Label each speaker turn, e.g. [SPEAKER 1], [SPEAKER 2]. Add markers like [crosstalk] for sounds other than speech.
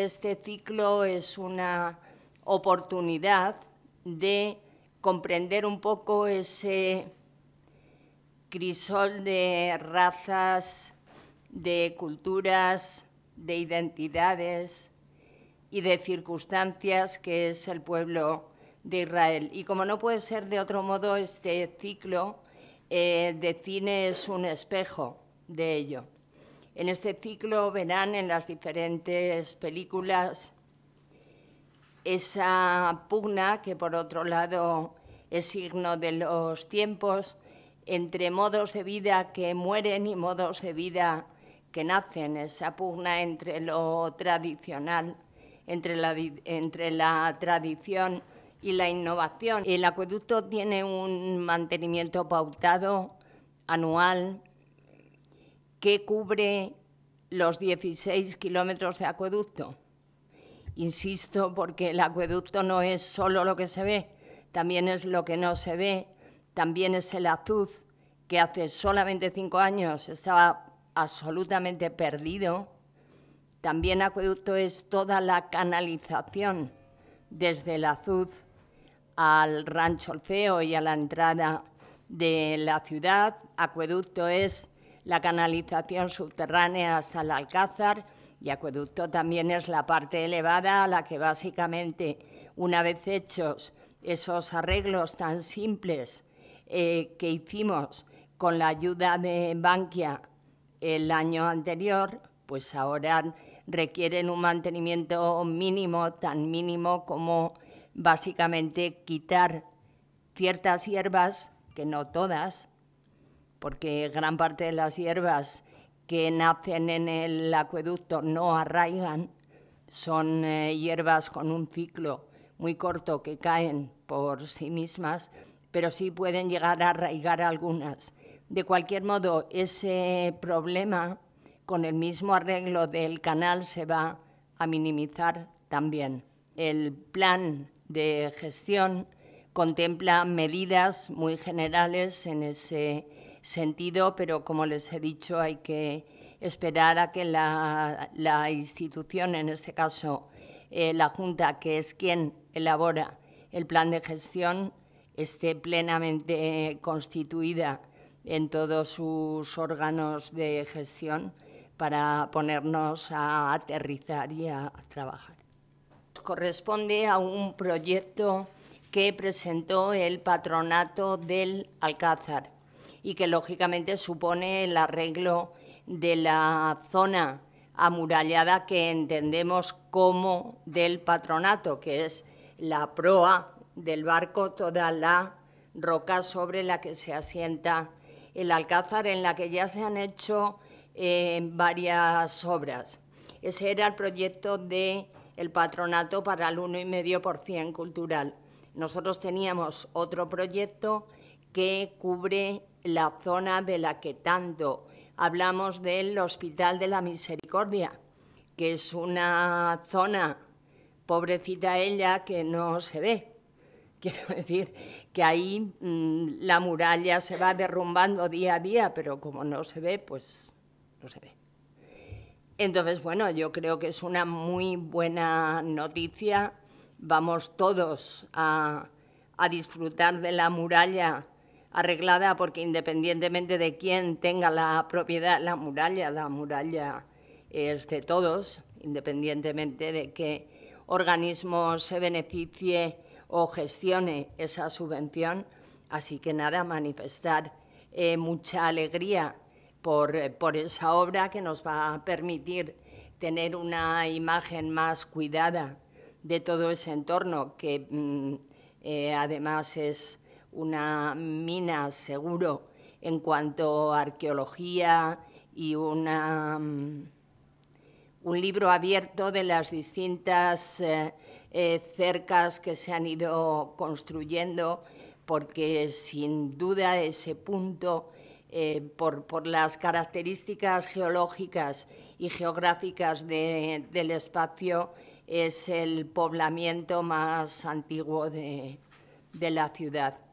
[SPEAKER 1] Este ciclo es una oportunidad de comprender un poco ese crisol de razas, de culturas, de identidades y de circunstancias que es el pueblo de Israel. Y como no puede ser de otro modo, este ciclo eh, de cine es un espejo de ello. En este ciclo verán en las diferentes películas esa pugna que por otro lado es signo de los tiempos entre modos de vida que mueren y modos de vida que nacen, esa pugna entre lo tradicional, entre la, entre la tradición y la innovación. El acueducto tiene un mantenimiento pautado anual ¿Qué cubre los 16 kilómetros de acueducto. Insisto, porque el acueducto no es solo lo que se ve, también es lo que no se ve, también es el azuz, que hace solamente cinco años estaba absolutamente perdido. También acueducto es toda la canalización desde el azuz al rancho Feo y a la entrada de la ciudad. Acueducto es la canalización subterránea hasta el Alcázar y acueducto también es la parte elevada a la que básicamente, una vez hechos esos arreglos tan simples eh, que hicimos con la ayuda de Bankia el año anterior, pues ahora requieren un mantenimiento mínimo, tan mínimo como básicamente quitar ciertas hierbas, que no todas, porque gran parte de las hierbas que nacen en el acueducto no arraigan, son eh, hierbas con un ciclo muy corto que caen por sí mismas, pero sí pueden llegar a arraigar algunas. De cualquier modo, ese problema con el mismo arreglo del canal se va a minimizar también. El plan de gestión contempla medidas muy generales en ese sentido, pero como les he dicho, hay que esperar a que la, institución, en este caso eh, la Junta, que es quien elabora el plan de gestión, esté plenamente constituida en todos sus órganos de gestión para ponernos a aterrizar y a trabajar. Corresponde a un proyecto que presentó el patronato del Alcázar y que lógicamente supone el arreglo de la zona amurallada que entendemos como del patronato, que es la proa del barco, toda la roca sobre la que se asienta el alcázar, en la que ya se han hecho eh, varias obras. Ese era el proyecto del patronato para el 1,5% cultural. Nosotros teníamos otro proyecto que cubre la zona de la que tanto hablamos del Hospital de la Misericordia, que es una zona, pobrecita ella, que no se ve. [laughs] Quiero decir que ahí mm, la muralla se va derrumbando día a día, pero como no se ve, pues no se ve. Entonces, bueno, yo creo que es una muy buena noticia. Vamos todos a disfrutar de la muralla arreglada porque independientemente de quién tenga la propiedad, la muralla, la muralla es de todos, independientemente de qué organismo se beneficie o gestione esa subvención. Así que nada, manifestar eh, mucha alegría por, eh, por esa obra que nos va a permitir tener una imagen más cuidada de todo ese entorno que mm, eh, además es una mina seguro en cuanto a arqueología y una, mm, un libro abierto de las distintas eh, eh, cercas que se han ido construyendo, porque sin duda ese punto, eh, por, las características geológicas y geográficas del espacio, es el poblamiento más antiguo de la ciudad.